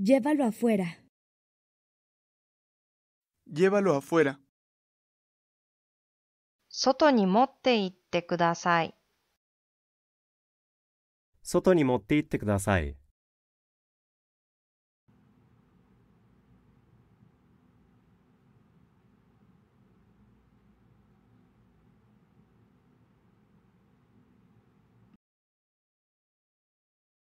Llévalo afuera. Llévalo afuera. 外に持って行ってください。外に持って行ってください。